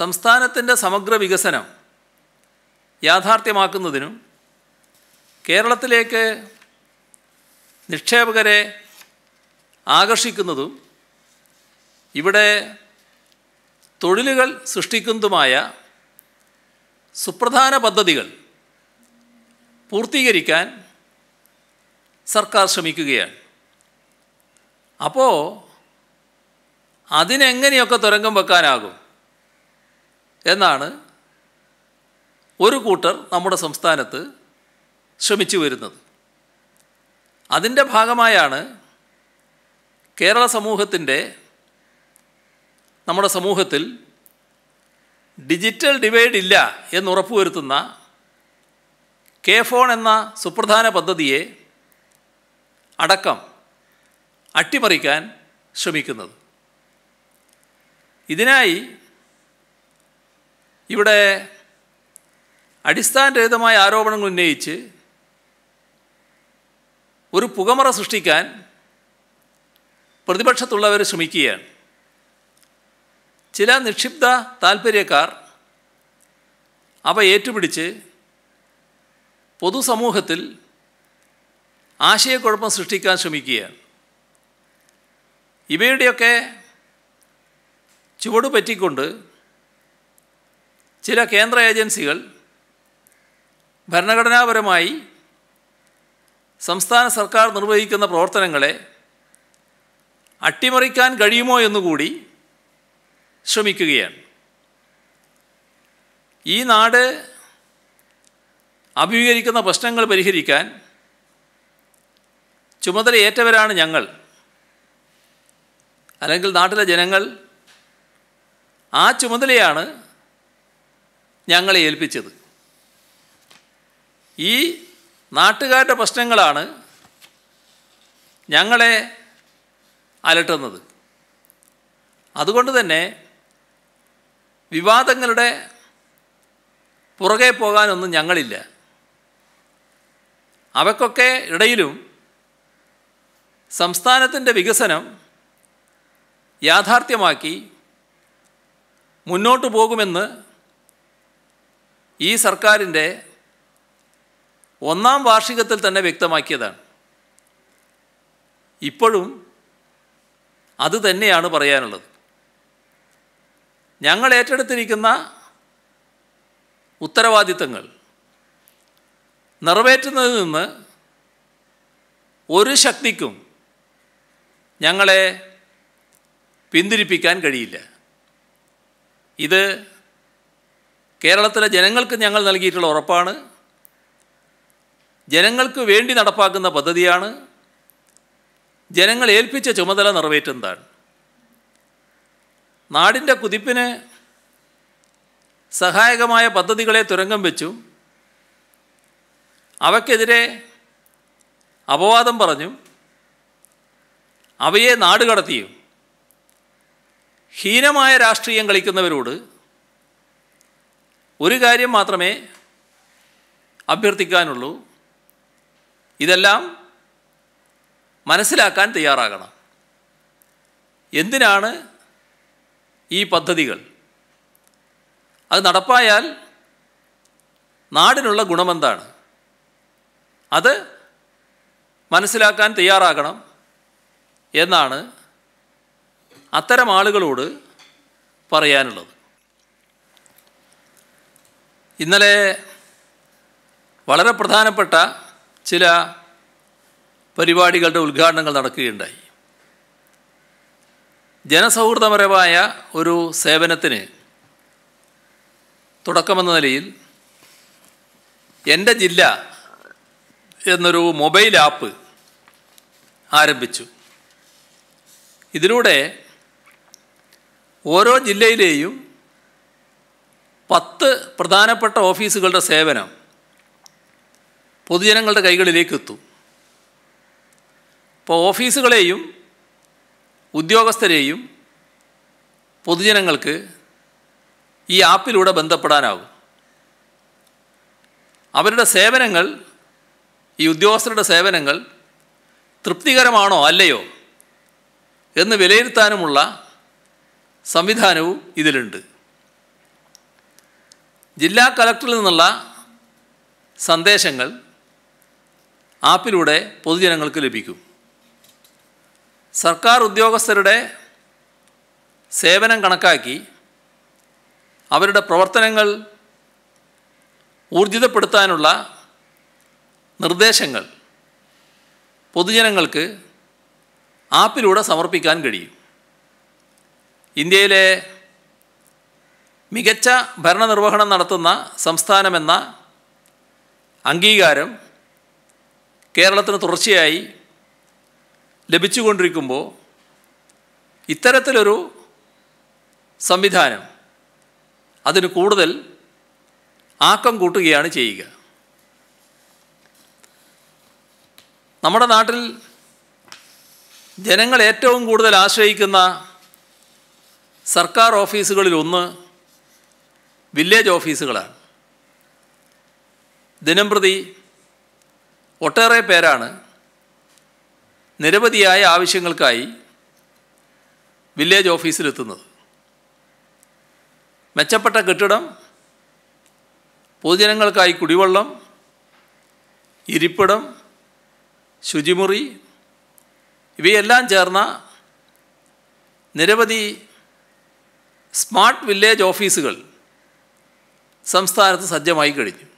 സംസ്ഥാനത്തിൻ്റെ സമഗ്ര വികസനം യാഥാർത്ഥ്യമാക്കുന്നതിനും കേരളത്തിലേക്ക് നിക്ഷേപകരെ ആകർഷിക്കുന്നതും ഇവിടെ തൊഴിലുകൾ സൃഷ്ടിക്കുന്നതുമായ സുപ്രധാന പദ്ധതികൾ പൂർത്തീകരിക്കാൻ സർക്കാർ ശ്രമിക്കുകയാണ് അപ്പോൾ അതിനെങ്ങനെയൊക്കെ തുരങ്കം വെക്കാനാകും എന്നാണ് ഒരു കൂട്ടർ നമ്മുടെ സംസ്ഥാനത്ത് ശ്രമിച്ചു വരുന്നത് അതിൻ്റെ ഭാഗമായാണ് കേരള സമൂഹത്തിൻ്റെ നമ്മുടെ സമൂഹത്തിൽ ഡിജിറ്റൽ ഡിവൈഡ് ഇല്ല എന്ന് ഉറപ്പുവരുത്തുന്ന കെ ഫോൺ എന്ന സുപ്രധാന പദ്ധതിയെ അടക്കം അട്ടിമറിക്കാൻ ശ്രമിക്കുന്നത് ഇതിനായി ഇവിടെ അടിസ്ഥാനരഹിതമായ ആരോപണങ്ങൾ ഉന്നയിച്ച് ഒരു പുകമറ സൃഷ്ടിക്കാൻ പ്രതിപക്ഷത്തുള്ളവർ ശ്രമിക്കുകയാണ് ചില നിക്ഷിപ്ത താൽപ്പര്യക്കാർ അവ ഏറ്റുപിടിച്ച് പൊതുസമൂഹത്തിൽ ആശയക്കുഴപ്പം സൃഷ്ടിക്കാൻ ശ്രമിക്കുകയാണ് ഇവയുടെയൊക്കെ ചുവട് പറ്റിക്കൊണ്ട് ചില കേന്ദ്ര ഏജൻസികൾ ഭരണഘടനാപരമായി സംസ്ഥാന സർക്കാർ നിർവഹിക്കുന്ന പ്രവർത്തനങ്ങളെ അട്ടിമറിക്കാൻ കഴിയുമോ എന്നുകൂടി ശ്രമിക്കുകയാണ് ഈ നാട് അഭിമുഖീകരിക്കുന്ന പ്രശ്നങ്ങൾ പരിഹരിക്കാൻ ചുമതലയേറ്റവരാണ് ഞങ്ങൾ അല്ലെങ്കിൽ നാട്ടിലെ ജനങ്ങൾ ആ ചുമതലയാണ് ഞങ്ങളെ ഏൽപ്പിച്ചത് ഈ നാട്ടുകാരുടെ പ്രശ്നങ്ങളാണ് ഞങ്ങളെ അലട്ടുന്നത് അതുകൊണ്ട് തന്നെ വിവാദങ്ങളുടെ പുറകെ പോകാനൊന്നും ഞങ്ങളില്ല അവക്കൊക്കെ ഇടയിലും സംസ്ഥാനത്തിൻ്റെ വികസനം യാഥാർത്ഥ്യമാക്കി മുന്നോട്ട് പോകുമെന്ന് ഈ സർക്കാരിൻ്റെ ഒന്നാം വാർഷികത്തിൽ തന്നെ വ്യക്തമാക്കിയതാണ് ഇപ്പോഴും അത് തന്നെയാണ് പറയാനുള്ളത് ഞങ്ങൾ ഏറ്റെടുത്തിരിക്കുന്ന ഉത്തരവാദിത്തങ്ങൾ നിറവേറ്റുന്നതിൽ നിന്ന് ഒരു ശക്തിക്കും ഞങ്ങളെ പിന്തിരിപ്പിക്കാൻ കഴിയില്ല ഇത് കേരളത്തിലെ ജനങ്ങൾക്ക് ഞങ്ങൾ നൽകിയിട്ടുള്ള ഉറപ്പാണ് ജനങ്ങൾക്ക് വേണ്ടി നടപ്പാക്കുന്ന പദ്ധതിയാണ് ജനങ്ങൾ ഏൽപ്പിച്ച ചുമതല നിറവേറ്റുന്നതാണ് നാടിൻ്റെ കുതിപ്പിന് സഹായകമായ പദ്ധതികളെ തുരങ്കം വെച്ചു അവയ്ക്കെതിരെ അപവാദം പറഞ്ഞു അവയെ നാടുകടത്തിയും ഹീനമായ രാഷ്ട്രീയം കളിക്കുന്നവരോട് ഒരു കാര്യം മാത്രമേ അഭ്യർത്ഥിക്കാനുള്ളൂ ഇതെല്ലാം മനസ്സിലാക്കാൻ തയ്യാറാകണം എന്തിനാണ് ഈ പദ്ധതികൾ അത് നടപ്പായാൽ നാടിനുള്ള ഗുണമെന്താണ് അത് മനസ്സിലാക്കാൻ തയ്യാറാകണം എന്നാണ് അത്തരം ആളുകളോട് പറയാനുള്ളത് ഇന്നലെ വളരെ പ്രധാനപ്പെട്ട ചില പരിപാടികളുടെ ഉദ്ഘാടനങ്ങൾ നടക്കുകയുണ്ടായി ജനസൗഹൃദപരമായ ഒരു സേവനത്തിന് തുടക്കമെന്ന നിലയിൽ എൻ്റെ ജില്ല എന്നൊരു മൊബൈൽ ആപ്പ് ആരംഭിച്ചു ഇതിലൂടെ ഓരോ ജില്ലയിലെയും പത്ത് പ്രധാനപ്പെട്ട ഓഫീസുകളുടെ സേവനം പൊതുജനങ്ങളുടെ കൈകളിലേക്ക് എത്തും അപ്പോൾ ഓഫീസുകളെയും ഉദ്യോഗസ്ഥരെയും പൊതുജനങ്ങൾക്ക് ഈ ആപ്പിലൂടെ ബന്ധപ്പെടാനാകും അവരുടെ സേവനങ്ങൾ ഈ ഉദ്യോഗസ്ഥരുടെ സേവനങ്ങൾ തൃപ്തികരമാണോ അല്ലയോ എന്ന് വിലയിരുത്താനുമുള്ള സംവിധാനവും ഇതിലുണ്ട് ജില്ലാ കലക്ടറിൽ നിന്നുള്ള സന്ദേശങ്ങൾ ആപ്പിലൂടെ പൊതുജനങ്ങൾക്ക് ലഭിക്കും സർക്കാർ ഉദ്യോഗസ്ഥരുടെ സേവനം കണക്കാക്കി അവരുടെ പ്രവർത്തനങ്ങൾ ഊർജിതപ്പെടുത്താനുള്ള നിർദ്ദേശങ്ങൾ പൊതുജനങ്ങൾക്ക് ആപ്പിലൂടെ സമർപ്പിക്കാൻ കഴിയും ഇന്ത്യയിലെ മികച്ച ഭരണനിർവഹണം നടത്തുന്ന സംസ്ഥാനമെന്ന അംഗീകാരം കേരളത്തിന് തുടർച്ചയായി ലഭിച്ചുകൊണ്ടിരിക്കുമ്പോൾ ഇത്തരത്തിലൊരു സംവിധാനം അതിന് കൂടുതൽ ആക്കം കൂട്ടുകയാണ് ചെയ്യുക നമ്മുടെ നാട്ടിൽ ജനങ്ങൾ ഏറ്റവും കൂടുതൽ ആശ്രയിക്കുന്ന സർക്കാർ ഓഫീസുകളിലൊന്ന് വില്ലേജ് ഓഫീസുകളാണ് ദിനംപ്രതി ഒട്ടേറെ പേരാണ് നിരവധിയായ ആവശ്യങ്ങൾക്കായി വില്ലേജ് ഓഫീസിലെത്തുന്നത് മെച്ചപ്പെട്ട കെട്ടിടം പൊതുജനങ്ങൾക്കായി കുടിവെള്ളം ഇരിപ്പിടം ശുചിമുറി ഇവയെല്ലാം ചേർന്ന നിരവധി സ്മാർട്ട് വില്ലേജ് ഓഫീസുകൾ സംസ്ഥാനത്ത് സജ്ജമായി കഴിഞ്ഞു